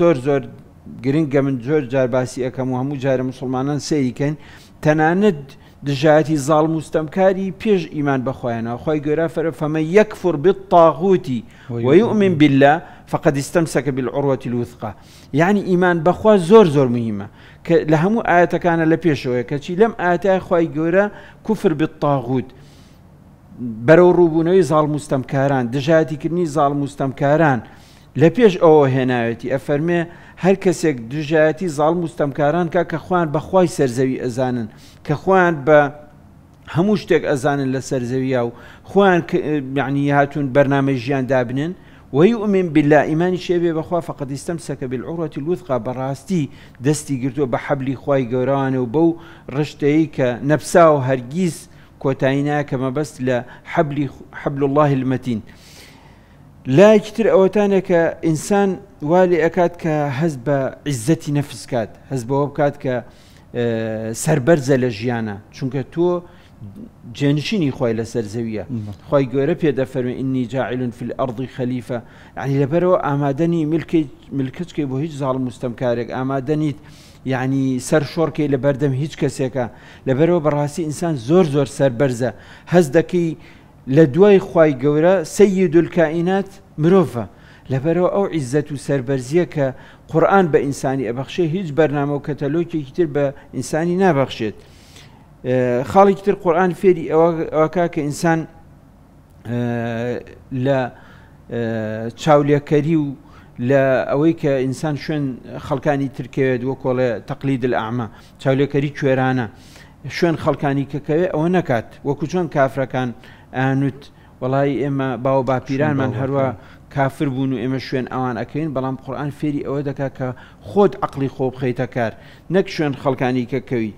زۆر زۆر گرنگگە من زۆر جارباسی ئەەکەم و هەموو جارە مسلمانان سەریکەن تەنانەت دژاتی زاڵ مستەمکاری پێش ئیمان بەخۆیانەوە خۆی گەۆرا فەرە فەمە یەک فور بت تاغوتی وەیؤمن بله فقد استمسك بالعروة الوثقى يعني إيمان بخوا زور زور مهمة لهم آية كان لبيش ويكتشي لم آتا خواي جورا كفر بالطاغوت برو روبونوي زال مستمكاران دجاتي كرني زال مستمكاران لە پێش ئەوە هێناوێتی ئەفەرمێ هەر کەسێک دژایەتی زاڵ مستەمکاران کا کە خوان بەخوای سەرزەوی ئەزانن کە خوان بە هەموو شتێک ئەزانن لە سەرزەویە و خوان یعنی هاتون بەرنامە ژیان دابنن ويؤمن بالله إيمان شيبي بخوا فقد استمسك بالعروة الوثقى براستي دستي قرتو بحبل خواي قران وبو رشتيك نبساو هرجيس كوتاينا كما بس لحبل حبل الله المتين لایکتر ئەوەتانێک کە ئینسان والی ئەکات کە هەز بە عیزەتی نەفسکات هەز بەوە بکات کە سربەرزە لە ژیانە چونکە تۆ جێنشینی خۆی لەسەر زەویە خی گەورە پێدەفەرمی ئینی جاعلون فیل ئەڕضی خەلیفە عنی لەبەرەوە ئامادەنی ملکچکەی بۆ هیچ زاڵ مستەمکارێک ئامادەنیت یعنی سەر شۆڕکەی لە بەردەم هیچ کەسێکە لەبەرەوە بەڕاستی ئینسان زۆر زۆر سربەرزە هەز دەکەی لە دوای خی گەورە سەی دولکائینات مرۆڤە لەبەرەوە ئەو عیزەت و سربەرزیە کە قورآن بە ئینسانی ئەبەخشێ هیچ بەرنامە و کەتەلۆکێکی تر بە ئینسانی نابەخشێت خاڵێکی تر قورآن فێری ئەوکا کە ئینسان لە چاولەکەری و لە ئەوەی کە ئینسان شوێن خەڵکانی ترکەوێت وە کۆڵێ تەقلید ئاما چاولەکەری کوێرانە شوێن خەڵکانی کەکەوێت ئەوە نکات وەکو چۆن کافرەکان ئاوت وڵی ئێمە باو باپیرانمان هەروە کافر بوون و ئێمە شوێن ئەوان ئەەکەین بەڵام قورآن فێری ئەوە دەکات کە خۆت عقلی خۆ بخەیتە کار نەک شوێن خەڵکانی کەکەوی.